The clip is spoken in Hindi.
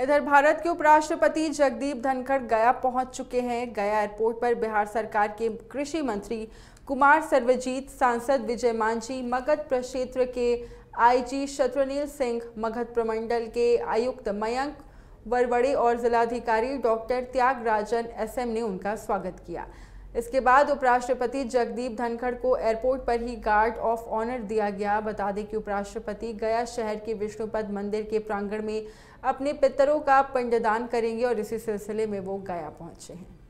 इधर भारत के उपराष्ट्रपति जगदीप धनखड़ गया पहुंच चुके हैं गया एयरपोर्ट पर बिहार सरकार के कृषि मंत्री कुमार सर्वजीत सांसद विजय मांझी मगध प्रक्षेत्र के आईजी शत्रुनील सिंह मगध प्रमंडल के आयुक्त मयंक वरवड़े और जिलाधिकारी डॉक्टर त्यागराजन एसएम ने उनका स्वागत किया इसके बाद उपराष्ट्रपति जगदीप धनखड़ को एयरपोर्ट पर ही गार्ड ऑफ ऑनर दिया गया बता दें कि उपराष्ट्रपति गया शहर के विष्णुपद मंदिर के प्रांगण में अपने पितरों का पिंडदान करेंगे और इसी सिलसिले में वो गया पहुंचे हैं